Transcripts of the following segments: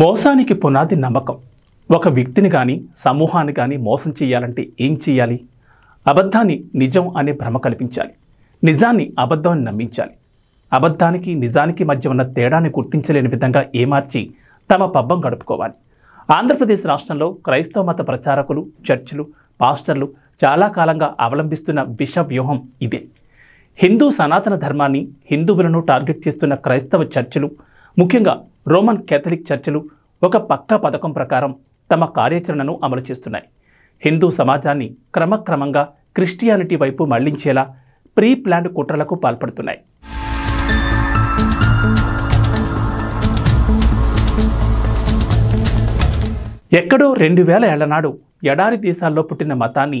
మోసానికి పునాది నమ్మకం ఒక వ్యక్తిని కానీ సమూహాన్ని కానీ మోసం చేయాలంటే ఏం చేయాలి అబద్ధాన్ని నిజం అనే భ్రమ కల్పించాలి నిజాన్ని అబద్ధాన్ని నమ్మించాలి అబద్ధానికి నిజానికి మధ్య ఉన్న తేడాన్ని గుర్తించలేని విధంగా ఏమార్చి తమ పబ్బం గడుపుకోవాలి ఆంధ్రప్రదేశ్ రాష్ట్రంలో క్రైస్తవ మత ప్రచారకులు చర్చిలు పాస్టర్లు చాలా కాలంగా అవలంబిస్తున్న విష వ్యూహం ఇదే హిందూ సనాతన ధర్మాన్ని హిందువులను టార్గెట్ చేస్తున్న క్రైస్తవ చర్చిలు ముఖ్యంగా రోమన్ కేథలిక్ చర్చిలు ఒక పక్కా పథకం ప్రకారం తమ కార్యాచరణను అమలు చేస్తున్నాయి హిందూ సమాజాన్ని క్రమక్రమంగా క్రిస్టియానిటీ వైపు మళ్లించేలా ప్రీ ప్లాన్డ్ కుట్రలకు పాల్పడుతున్నాయి ఎక్కడో రెండు వేల ఏళ్లనాడు ఎడారి దేశాల్లో పుట్టిన మతాన్ని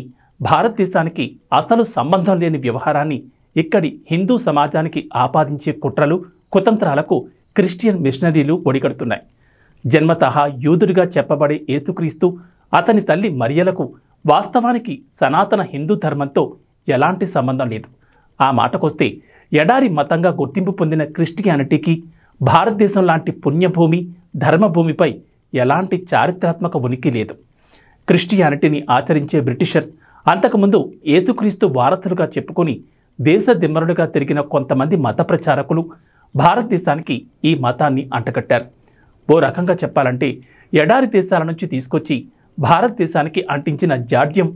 భారతదేశానికి అసలు సంబంధం లేని వ్యవహారాన్ని ఇక్కడి హిందూ సమాజానికి ఆపాదించే కుట్రలు కుతంత్రాలకు క్రిస్టియన్ మిషనరీలు ఒడిగడుతున్నాయి జన్మతహ యూదుడిగా చెప్పబడే ఏసుక్రీస్తు అతని తల్లి మరియలకు వాస్తవానికి సనాతన హిందూ ధర్మంతో ఎలాంటి సంబంధం లేదు ఆ మాటకొస్తే ఎడారి మతంగా గుర్తింపు పొందిన క్రిస్టియానిటీకి భారతదేశం లాంటి పుణ్యభూమి ధర్మభూమిపై ఎలాంటి చారిత్రాత్మక ఉనికి లేదు క్రిస్టియానిటీని ఆచరించే బ్రిటిషర్స్ అంతకుముందు ఏసుక్రీస్తు వారసులుగా చెప్పుకొని దేశ దిమ్మరులుగా తిరిగిన కొంతమంది మత ప్రచారకులు భారతదేశానికి ఈ మతాన్ని అంటకట్టారు ఓ రకంగా చెప్పాలంటే ఎడారి దేశాల నుంచి తీసుకొచ్చి భారతదేశానికి అంటించిన జాడ్యం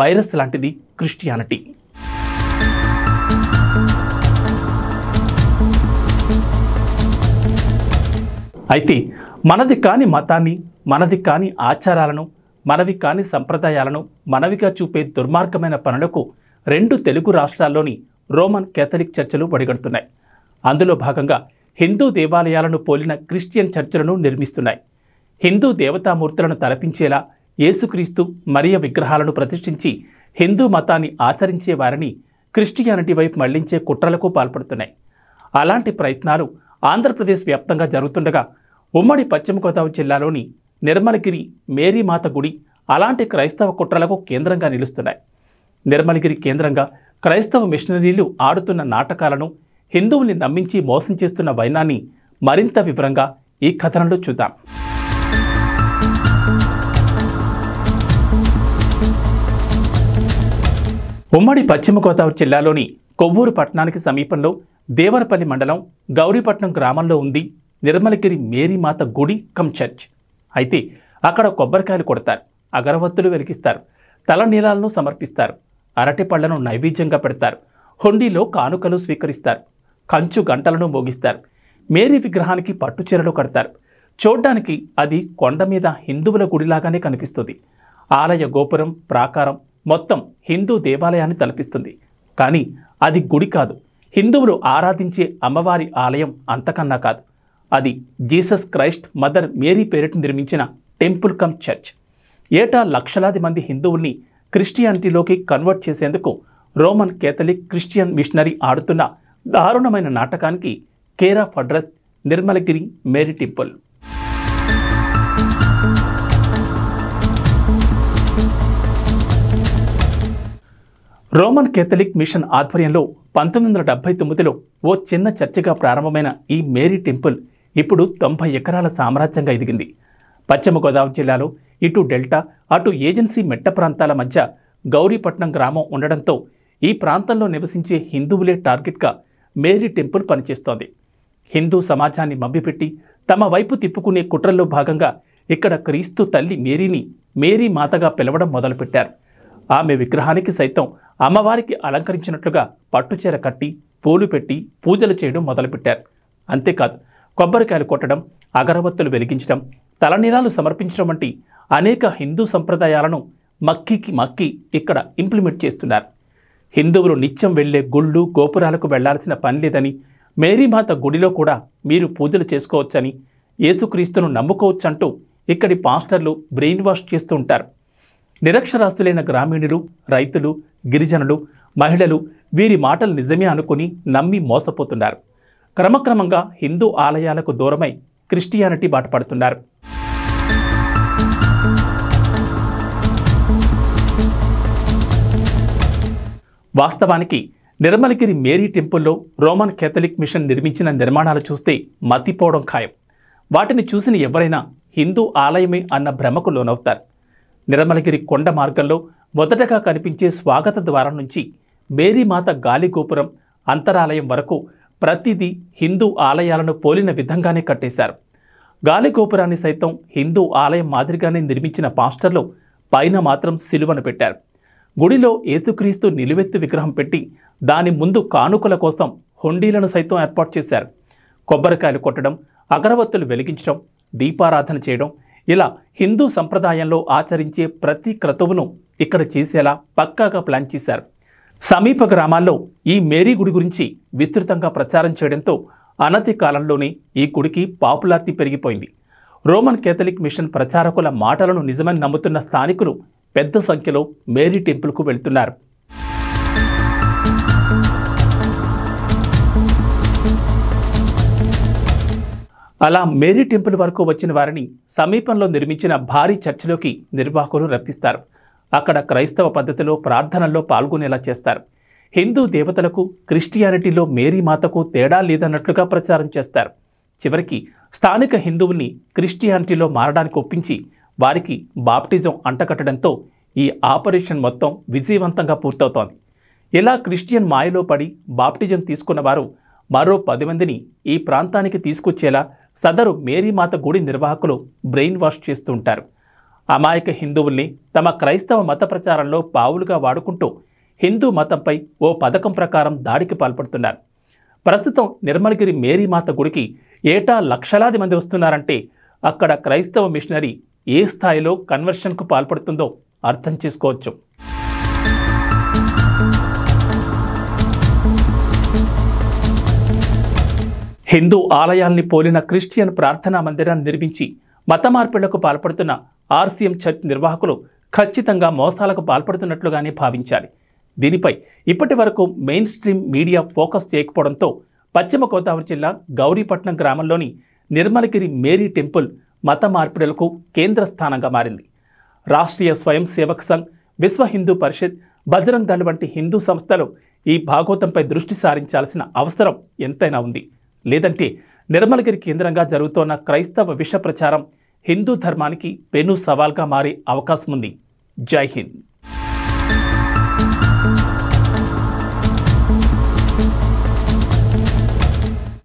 వైరస్ లాంటిది క్రిస్టియానిటీ అయితే మనది కాని మతాన్ని మనది కాని ఆచారాలను మనవి కాని సంప్రదాయాలను మనవిగా చూపే దుర్మార్గమైన పనులకు రెండు తెలుగు రాష్ట్రాల్లోని రోమన్ కేథలిక్ చర్చలు పడిగడుతున్నాయి అందులో భాగంగా హిందూ దేవాలయాలను పోలిన క్రిస్టియన్ చర్చలను నిర్మిస్తున్నాయి హిందూ దేవతామూర్తులను తలపించేలా యేసుక్రీస్తు మరియ విగ్రహాలను ప్రతిష్ఠించి హిందూ మతాన్ని ఆచరించే వారిని క్రిస్టియానిటీ వైపు మళ్లించే కుట్రలకు పాల్పడుతున్నాయి అలాంటి ప్రయత్నాలు ఆంధ్రప్రదేశ్ వ్యాప్తంగా జరుగుతుండగా ఉమ్మడి పశ్చిమ గోదావరి జిల్లాలోని నిర్మలగిరి మేరీమాత గుడి అలాంటి క్రైస్తవ కుట్రలకు కేంద్రంగా నిలుస్తున్నాయి నిర్మలగిరి కేంద్రంగా క్రైస్తవ మిషనరీలు ఆడుతున్న నాటకాలను హిందువుల్ని నమ్మించి మోసం చేస్తున్న వైనాన్ని మరింత వివరంగా ఈ కథనంలో చూద్దాం ఉమ్మడి పశ్చిమ గోదావరి జిల్లాలోని కొవ్వూరు పట్టణానికి సమీపంలో దేవరపల్లి మండలం గౌరీపట్నం గ్రామంలో ఉంది నిర్మలగిరి మేరీమాత గుడి కమ్ చర్చ్ అయితే అక్కడ కొబ్బరికాయలు కొడతారు అగరవత్తులు వెలిగిస్తారు తలనీలాలను సమర్పిస్తారు అరటి పళ్లను నైవేద్యంగా పెడతారు హుండీలో కానుకలు స్వీకరిస్తారు కంచు గంటలను మోగిస్తారు మేరీ విగ్రహానికి పట్టుచీరలు కడతారు చూడ్డానికి అది కొండ మీద హిందువుల గుడిలాగానే కనిపిస్తుంది ఆలయ గోపురం ప్రాకారం మొత్తం హిందూ దేవాలయాన్ని తలపిస్తుంది కానీ అది గుడి కాదు హిందువులు ఆరాధించే అమ్మవారి ఆలయం అంతకన్నా కాదు అది జీసస్ క్రైస్ట్ మదర్ మేరీ పేరిట్ నిర్మించిన టెంపుల్ కమ్ చర్చ్ ఏటా లక్షలాది మంది హిందువుల్ని క్రిస్టియానిటీలోకి కన్వర్ట్ చేసేందుకు రోమన్ కేథలిక్ క్రిస్టియన్ మిషనరీ ఆడుతున్న దారుణమైన నాటకానికి కేరా ఫడ్రస్ Nirmalagiri Mary temple Roman Catholic mission ఆధ్వర్యంలో పంతొమ్మిది వందల డెబ్బై తొమ్మిదిలో ఓ చిన్న చర్చిగా ప్రారంభమైన ఈ మేరీ టెంపుల్ ఇప్పుడు తొంభై ఎకరాల సామ్రాజ్యంగా ఎదిగింది పశ్చిమ గోదావరి జిల్లాలో ఇటు డెల్టా అటు ఏజెన్సీ మెట్ట ప్రాంతాల మధ్య గౌరీపట్నం గ్రామం ఉండడంతో ఈ ప్రాంతంలో నివసించే హిందువులే టార్గెట్గా మేరీ టెంపుల్ పనిచేస్తోంది హిందూ సమాజాన్ని మభ్యపెట్టి తమ వైపు తిప్పుకునే కుట్రల్లో భాగంగా ఇక్కడ క్రీస్తు తల్లి మేరీని మేరీ మాతగా పిలవడం మొదలుపెట్టారు ఆమె విగ్రహానికి సైతం అమ్మవారికి అలంకరించినట్లుగా పట్టుచీర కట్టి పూలు పెట్టి పూజలు చేయడం మొదలుపెట్టారు అంతేకాదు కొబ్బరికాయలు కొట్టడం అగరవత్తులు వెలిగించడం తలనీలాలు సమర్పించడం వంటి అనేక హిందూ సంప్రదాయాలను మక్కికి మక్కి ఇక్కడ ఇంప్లిమెంట్ చేస్తున్నారు హిందువులు నిత్యం వెళ్లే గుళ్ళు గోపురాలకు వెళ్లాల్సిన పని లేదని మేరీమాత గుడిలో కూడా మీరు పూజలు చేసుకోవచ్చని యేసుక్రీస్తును నమ్ముకోవచ్చంటూ ఇక్కడి పాస్టర్లు బ్రెయిన్ వాష్ చేస్తూ ఉంటారు నిరక్షరాస్తులైన గ్రామీణులు రైతులు గిరిజనులు మహిళలు వీరి మాటలు నిజమే అనుకుని నమ్మి మోసపోతున్నారు క్రమక్రమంగా హిందూ ఆలయాలకు దూరమై క్రిస్టియానిటీ బాటపడుతున్నారు వాస్తవానికి నిర్మలగిరి మేరీ టెంపుల్లో రోమన్ కేథలిక్ మిషన్ నిర్మించిన నిర్మాణాలు చూస్తే మతిపోవడం ఖాయం వాటిని చూసిన ఎవరైనా హిందూ ఆలయమే అన్న భ్రమకు లోనవుతారు నిర్మలగిరి కొండ మార్గంలో మొదటగా కనిపించే స్వాగత ద్వారం నుంచి మేరీమాత గాలి గోపురం అంతరాలయం వరకు ప్రతిదీ హిందూ ఆలయాలను పోలిన విధంగానే కట్టేశారు గాలి గోపురాన్ని సైతం హిందూ ఆలయం మాదిరిగానే నిర్మించిన పాస్టర్లు పైన మాత్రం సిలువను పెట్టారు గుడిలో ఏసుక్రీస్తు నిలువెత్తు విగ్రహం పెట్టి దాని ముందు కానుకల కోసం హుండీలను సైతం ఏర్పాటు చేశారు కొబ్బరికాయలు కొట్టడం అగరవత్తులు వెలిగించడం దీపారాధన చేయడం ఇలా హిందూ సంప్రదాయంలో ఆచరించే ప్రతి క్రతువును ఇక్కడ చేసేలా పక్కాగా ప్లాన్ చేశారు సమీప గ్రామాల్లో ఈ మేరీ గుడి గురించి విస్తృతంగా ప్రచారం చేయడంతో అనతి కాలంలోనే ఈ గుడికి పాపులారిటీ పెరిగిపోయింది రోమన్ కేథలిక్ మిషన్ ప్రచారకుల మాటలను నిజమని నమ్ముతున్న స్థానికులు పెద్ద సంఖ్యలో మేరీ టెంపుల్కు వెళ్తున్నారు అలా మేరీ టెంపుల్ వరకు వచ్చిన వారిని సమీపంలో నిర్మించిన భారీ చర్చిలోకి నిర్వాహకులు రప్పిస్తారు అక్కడ క్రైస్తవ పద్ధతిలో ప్రార్థనల్లో పాల్గొనేలా చేస్తారు హిందూ దేవతలకు క్రిస్టియానిటీలో మేరీ మాతకు తేడా లేదన్నట్లుగా ప్రచారం చేస్తారు చివరికి స్థానిక హిందువుని క్రిస్టియానిటీలో మారడానికి ఒప్పించి వారికి బాప్టిజం అంటకట్టడంతో ఈ ఆపరేషన్ మొత్తం విజయవంతంగా పూర్తవుతోంది ఇలా క్రిస్టియన్ మాయలో పడి బాప్టిజం తీసుకున్న వారు మరో పది మందిని ఈ ప్రాంతానికి తీసుకొచ్చేలా సదరు మేరీమాత గుడి నిర్వాహకులు బ్రెయిన్ వాష్ చేస్తుంటారు అమాయక హిందువుల్ని తమ క్రైస్తవ మత ప్రచారంలో పావులుగా వాడుకుంటూ హిందూ మతంపై ఓ పథకం ప్రకారం దాడికి పాల్పడుతున్నారు ప్రస్తుతం నిర్మలగిరి మేరీమాత గుడికి ఏటా లక్షలాది మంది వస్తున్నారంటే అక్కడ క్రైస్తవ మిషనరీ ఏ స్థాయిలో కన్వర్షన్కు పాల్పడుతుందో అర్థం చేసుకోవచ్చు హిందూ ఆలయాల్ని పోలిన క్రిస్టియన్ ప్రార్థనా మందిరాన్ని నిర్మించి మత మార్పిళ్లకు పాల్పడుతున్న ఆర్సీఎం చర్చ్ నిర్వాహకులు ఖచ్చితంగా మోసాలకు పాల్పడుతున్నట్లుగానే భావించాలి దీనిపై ఇప్పటి వరకు మెయిన్ స్ట్రీమ్ మీడియా ఫోకస్ చేయకపోవడంతో పశ్చిమ గోదావరి జిల్లా గౌరీపట్నం గ్రామంలోని నిర్మలగిరి మేరీ టెంపుల్ మత మార్పిడులకు కేంద్ర స్థానంగా మారింది రాష్ట్రీయ స్వయం సేవక్ సంఘ్ విశ్వ హిందూ పరిషత్ బజరంగ్ దళ్ వంటి హిందూ సంస్థలు ఈ భాగోతంపై దృష్టి సారించాల్సిన అవసరం ఎంతైనా ఉంది లేదంటే నిర్మలగిరి కేంద్రంగా జరుగుతోన్న క్రైస్తవ విష ప్రచారం హిందూ ధర్మానికి పెను సవాల్గా మారే అవకాశం ఉంది జై హింద్